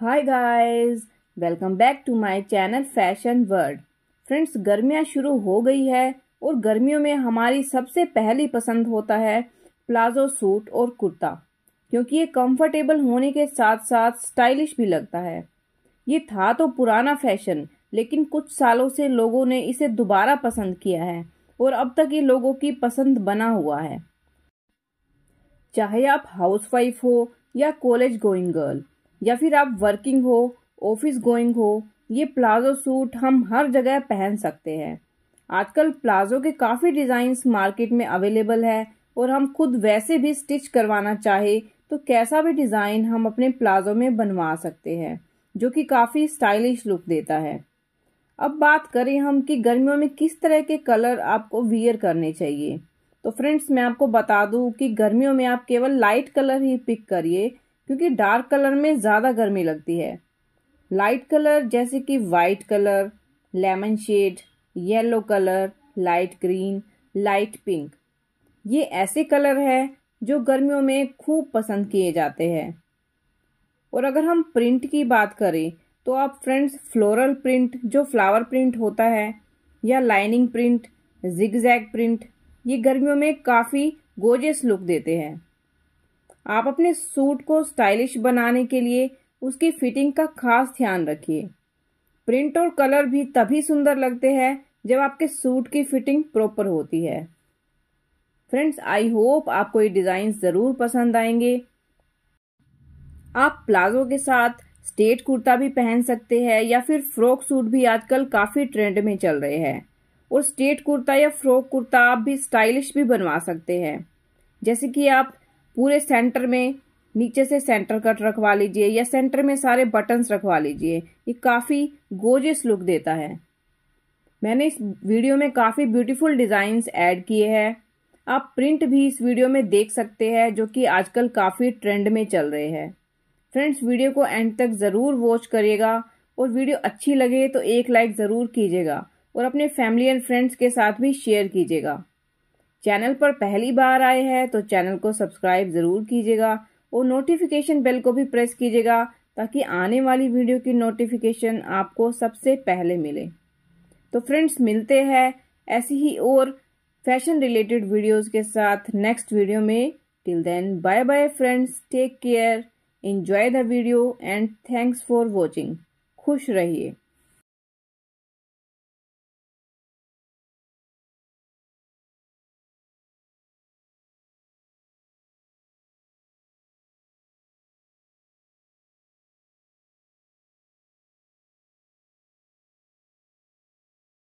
hi guys welcome back to my channel fashion world friends गर्मियां शुरू हो गई है और गर्मियों में हमारी सबसे पहली पसंद होता है प्लाजो सूट और कुर्ता क्योंकि ये कंफर्टेबल होने के साथ साथ स्टाइलिश भी लगता है ये था तो पुराना फैशन लेकिन कुछ सालों से लोगों ने इसे दोबारा पसंद किया है और अब तक ये लोगों की पसंद बना हुआ है चाहे आप हाउसवाइफ हो या कॉलेज गोइंग गर्ल या फिर आप वर्किंग हो ऑफिस गोइंग हो ये प्लाजो सूट हम हर जगह पहन सकते हैं आजकल प्लाजो के काफ़ी डिज़ाइंस मार्केट में अवेलेबल है और हम खुद वैसे भी स्टिच करवाना चाहे तो कैसा भी डिज़ाइन हम अपने प्लाजो में बनवा सकते हैं जो कि काफ़ी स्टाइलिश लुक देता है अब बात करें हम कि गर्मियों में किस तरह के कलर आपको वियर करने चाहिए तो फ्रेंड्स मैं आपको बता दूं कि गर्मियों में आप केवल लाइट कलर ही पिक करिए क्योंकि डार्क कलर में ज़्यादा गर्मी लगती है लाइट कलर जैसे कि white colour lemon shade yellow colour light green light pink ये ऐसे कलर है जो गर्मियों में खूब पसंद किए जाते हैं और अगर हम प्रिंट की बात करें तो आप फ्रेंड्स फ्लोरल प्रिंट जो फ्लावर प्रिंट होता है या lining print zigzag print ये गर्मियों में काफ़ी गोजेस लुक देते हैं आप अपने सूट को स्टाइलिश बनाने के लिए उसकी फिटिंग का खास ध्यान रखिए प्रिंट और कलर भी तभी सुंदर लगते हैं जब आपके सूट की फिटिंग प्रॉपर होती है फ्रेंड्स आई होप आपको ये डिज़ाइन ज़रूर पसंद आएंगे आप प्लाजो के साथ स्टेट कुर्ता भी पहन सकते हैं या फिर फ्रॉक सूट भी आजकल काफ़ी ट्रेंड में चल रहे हैं और स्टेट कुर्ता या फ्रॉक कुर्ता आप भी स्टाइलिश भी बनवा सकते हैं जैसे कि आप पूरे सेंटर में नीचे से सेंटर कट रखवा लीजिए या सेंटर में सारे बटन्स रखवा लीजिए ये काफ़ी गोजियस लुक देता है मैंने इस वीडियो में काफ़ी ब्यूटीफुल डिज़ाइंस ऐड किए हैं आप प्रिंट भी इस वीडियो में देख सकते हैं जो कि आजकल काफ़ी ट्रेंड में चल रहे हैं फ्रेंड्स वीडियो को एंड तक ज़रूर वॉच करिएगा और वीडियो अच्छी लगे तो एक लाइक ज़रूर कीजिएगा और अपने फैमिली एंड फ्रेंड्स के साथ भी शेयर कीजिएगा चैनल पर पहली बार आए हैं तो चैनल को सब्सक्राइब ज़रूर कीजिएगा और नोटिफिकेशन बेल को भी प्रेस कीजिएगा ताकि आने वाली वीडियो की नोटिफिकेशन आपको सबसे पहले मिले तो फ्रेंड्स मिलते हैं ऐसी ही और फैशन रिलेटेड वीडियोस के साथ नेक्स्ट वीडियो में till then bye bye friends take care enjoy the video and thanks for watching खुश रहिए